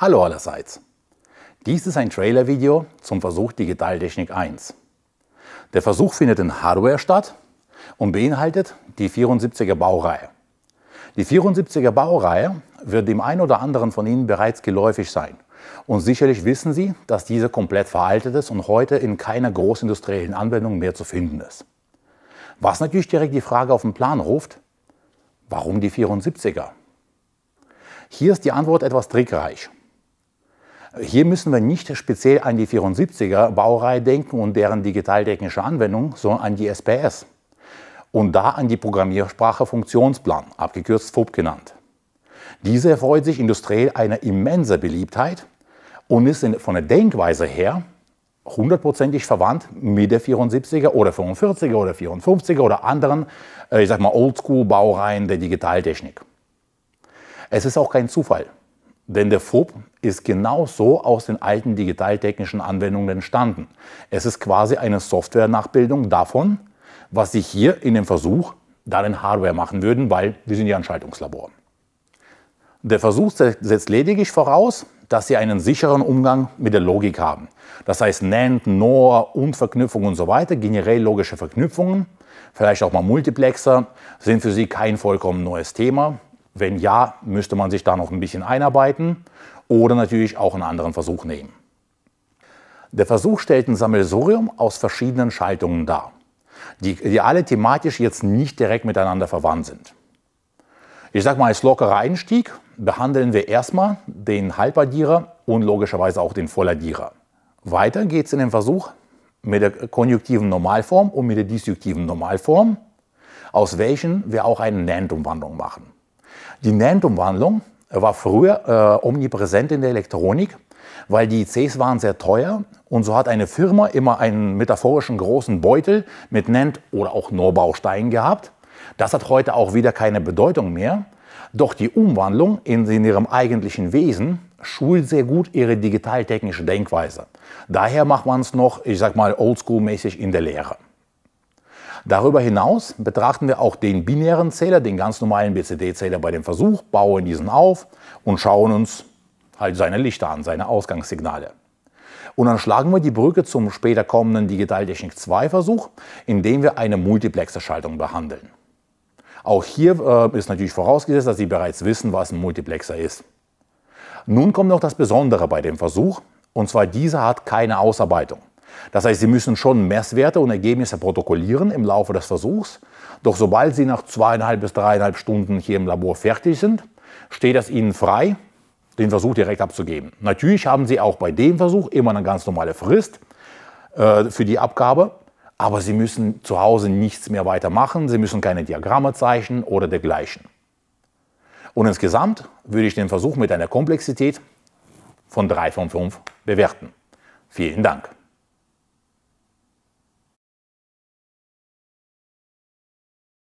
Hallo allerseits. Dies ist ein Trailer-Video zum Versuch Digitaltechnik 1. Der Versuch findet in Hardware statt und beinhaltet die 74er Baureihe. Die 74er Baureihe wird dem einen oder anderen von Ihnen bereits geläufig sein. Und sicherlich wissen Sie, dass diese komplett veraltet ist und heute in keiner großindustriellen Anwendung mehr zu finden ist. Was natürlich direkt die Frage auf den Plan ruft, warum die 74er? Hier ist die Antwort etwas trickreich. Hier müssen wir nicht speziell an die 74er Baureihe denken und deren digitaltechnische Anwendung, sondern an die SPS. Und da an die Programmiersprache Funktionsplan, abgekürzt FUB genannt. Diese erfreut sich industriell einer immensen Beliebtheit und ist von der Denkweise her hundertprozentig verwandt mit der 74er oder 45er oder 54er oder anderen, äh, ich sag mal, Oldschool-Baureihen der Digitaltechnik. Es ist auch kein Zufall, denn der FOB ist genau so aus den alten digitaltechnischen Anwendungen entstanden. Es ist quasi eine Software-Nachbildung davon, was sie hier in dem Versuch dann in Hardware machen würden, weil wir sind ja ein Schaltungslabor. Der Versuch setzt lediglich voraus, dass sie einen sicheren Umgang mit der Logik haben. Das heißt NAND, NOR und Verknüpfungen und so weiter, generell logische Verknüpfungen, vielleicht auch mal Multiplexer, sind für sie kein vollkommen neues Thema. Wenn ja, müsste man sich da noch ein bisschen einarbeiten oder natürlich auch einen anderen Versuch nehmen. Der Versuch stellt ein Sammelsurium aus verschiedenen Schaltungen dar, die, die alle thematisch jetzt nicht direkt miteinander verwandt sind. Ich sage mal, als lockerer Einstieg behandeln wir erstmal den Halbadierer und logischerweise auch den Volladierer. Weiter geht es in dem Versuch mit der konjunktiven Normalform und mit der disjunktiven Normalform, aus welchen wir auch eine NAND-Umwandlung machen. Die NAND-Umwandlung äh, war früher äh, omnipräsent in der Elektronik, weil die ICs waren sehr teuer und so hat eine Firma immer einen metaphorischen großen Beutel mit NAND oder auch NOR-Bausteinen gehabt. Das hat heute auch wieder keine Bedeutung mehr. Doch die Umwandlung in, in ihrem eigentlichen Wesen schult sehr gut ihre digitaltechnische Denkweise. Daher macht man es noch, ich sag mal, oldschool-mäßig in der Lehre. Darüber hinaus betrachten wir auch den binären Zähler, den ganz normalen BCD-Zähler bei dem Versuch, bauen diesen auf und schauen uns halt seine Lichter an, seine Ausgangssignale. Und dann schlagen wir die Brücke zum später kommenden Digitaltechnik 2 Versuch, indem wir eine Multiplexer-Schaltung behandeln. Auch hier äh, ist natürlich vorausgesetzt, dass Sie bereits wissen, was ein Multiplexer ist. Nun kommt noch das Besondere bei dem Versuch, und zwar dieser hat keine Ausarbeitung. Das heißt, Sie müssen schon Messwerte und Ergebnisse protokollieren im Laufe des Versuchs. Doch sobald Sie nach zweieinhalb bis dreieinhalb Stunden hier im Labor fertig sind, steht es Ihnen frei, den Versuch direkt abzugeben. Natürlich haben Sie auch bei dem Versuch immer eine ganz normale Frist äh, für die Abgabe, aber Sie müssen zu Hause nichts mehr weitermachen, Sie müssen keine Diagramme zeichnen oder dergleichen. Und insgesamt würde ich den Versuch mit einer Komplexität von 3 von 5 bewerten. Vielen Dank.